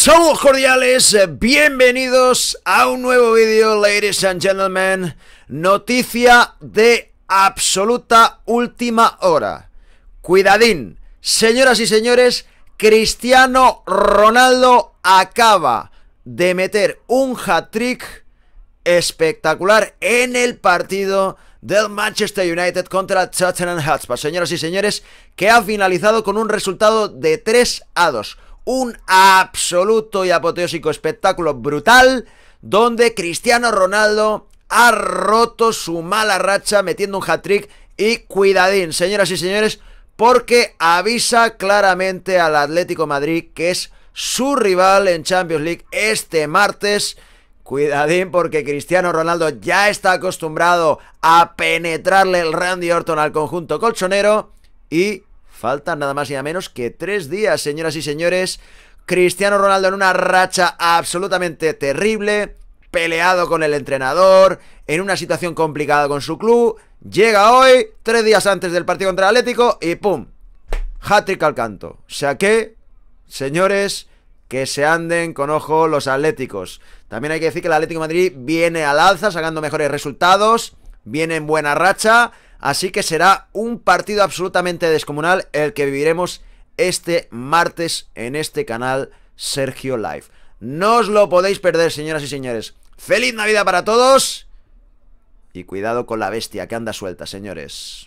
Saludos cordiales, eh, bienvenidos a un nuevo vídeo, ladies and gentlemen. Noticia de absoluta última hora. Cuidadín, señoras y señores, Cristiano Ronaldo acaba de meter un hat-trick espectacular en el partido del Manchester United contra Tottenham Hotspur. Señoras y señores, que ha finalizado con un resultado de 3 a 2 un absoluto y apoteósico espectáculo brutal donde Cristiano Ronaldo ha roto su mala racha metiendo un hat-trick y cuidadín, señoras y señores, porque avisa claramente al Atlético Madrid que es su rival en Champions League este martes. Cuidadín porque Cristiano Ronaldo ya está acostumbrado a penetrarle el Randy Orton al conjunto colchonero y Faltan nada más y nada menos que tres días, señoras y señores. Cristiano Ronaldo en una racha absolutamente terrible, peleado con el entrenador, en una situación complicada con su club. Llega hoy, tres días antes del partido contra el Atlético, y ¡pum! Hat-trick al canto. O sea que, señores, que se anden con ojo los atléticos. También hay que decir que el Atlético Madrid viene al alza, sacando mejores resultados, viene en buena racha. Así que será un partido absolutamente descomunal el que viviremos este martes en este canal Sergio Live. No os lo podéis perder, señoras y señores. ¡Feliz Navidad para todos! Y cuidado con la bestia que anda suelta, señores.